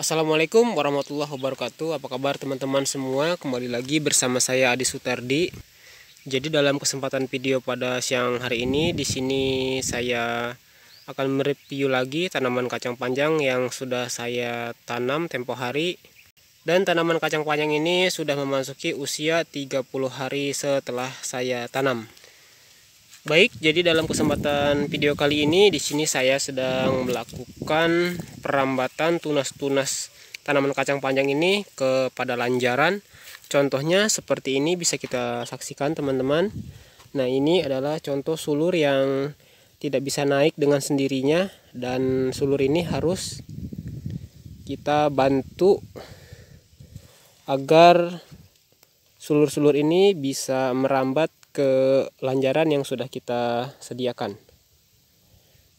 Assalamualaikum warahmatullahi wabarakatuh. Apa kabar teman-teman semua? Kembali lagi bersama saya Adi Sutardi. Jadi dalam kesempatan video pada siang hari ini di sini saya akan mereview lagi tanaman kacang panjang yang sudah saya tanam tempo hari. Dan tanaman kacang panjang ini sudah memasuki usia 30 hari setelah saya tanam. Baik, jadi dalam kesempatan video kali ini di sini saya sedang melakukan perambatan tunas-tunas tanaman kacang panjang ini kepada lanjaran. Contohnya seperti ini bisa kita saksikan teman-teman. Nah, ini adalah contoh sulur yang tidak bisa naik dengan sendirinya dan sulur ini harus kita bantu agar sulur-sulur ini bisa merambat ke lanjaran yang sudah kita sediakan.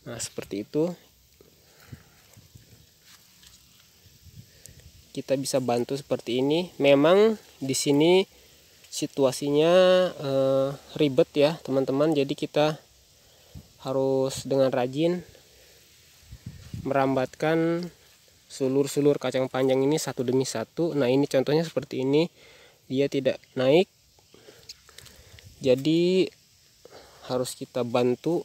Nah, seperti itu. Kita bisa bantu seperti ini. Memang di sini situasinya e, ribet ya, teman-teman. Jadi kita harus dengan rajin merambatkan sulur-sulur kacang panjang ini satu demi satu. Nah, ini contohnya seperti ini. Dia tidak naik jadi harus kita bantu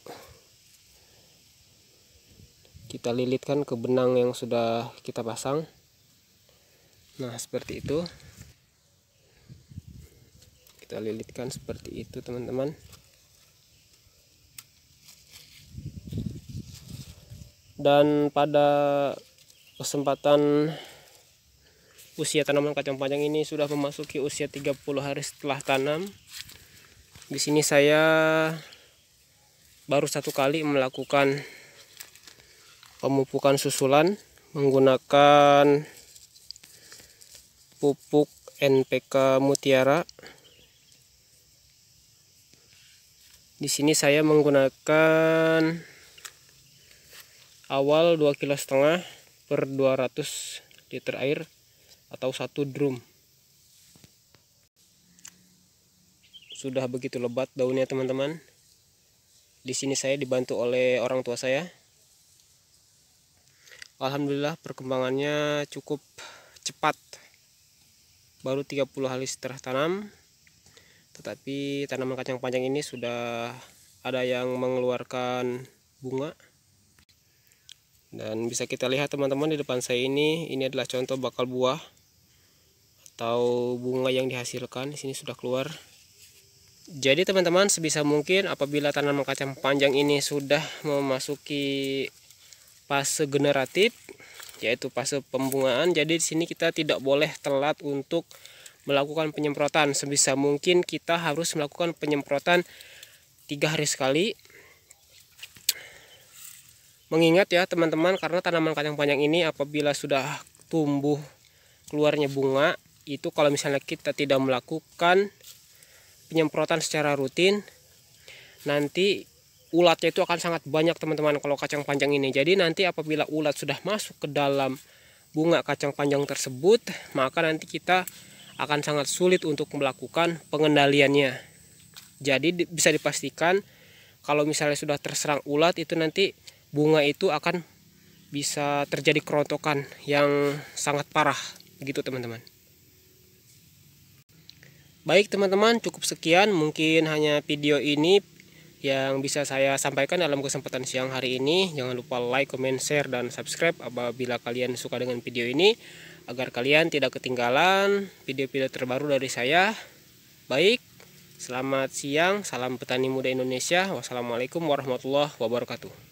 kita lilitkan ke benang yang sudah kita pasang nah seperti itu kita lilitkan seperti itu teman-teman dan pada kesempatan usia tanaman kacang panjang ini sudah memasuki usia 30 hari setelah tanam di sini saya baru satu kali melakukan pemupukan susulan menggunakan pupuk NPK Mutiara. Di sini saya menggunakan awal 2 kilo setengah per 200 liter air atau satu drum. sudah begitu lebat daunnya teman-teman di sini saya dibantu oleh orang tua saya Alhamdulillah perkembangannya cukup cepat baru 30 hari setelah tanam tetapi tanaman kacang panjang ini sudah ada yang mengeluarkan bunga dan bisa kita lihat teman-teman di depan saya ini ini adalah contoh bakal buah atau bunga yang dihasilkan di sini sudah keluar jadi teman-teman sebisa mungkin apabila tanaman kacang panjang ini sudah memasuki fase generatif yaitu fase pembungaan jadi di sini kita tidak boleh telat untuk melakukan penyemprotan sebisa mungkin kita harus melakukan penyemprotan tiga hari sekali mengingat ya teman-teman karena tanaman kacang panjang ini apabila sudah tumbuh keluarnya bunga itu kalau misalnya kita tidak melakukan penyemprotan secara rutin nanti ulatnya itu akan sangat banyak teman-teman kalau kacang panjang ini jadi nanti apabila ulat sudah masuk ke dalam bunga kacang panjang tersebut maka nanti kita akan sangat sulit untuk melakukan pengendaliannya jadi bisa dipastikan kalau misalnya sudah terserang ulat itu nanti bunga itu akan bisa terjadi kerontokan yang sangat parah gitu teman-teman Baik teman-teman, cukup sekian mungkin hanya video ini yang bisa saya sampaikan dalam kesempatan siang hari ini. Jangan lupa like, comment, share, dan subscribe apabila kalian suka dengan video ini. Agar kalian tidak ketinggalan video-video terbaru dari saya. Baik, selamat siang, salam petani muda Indonesia. Wassalamualaikum warahmatullahi wabarakatuh.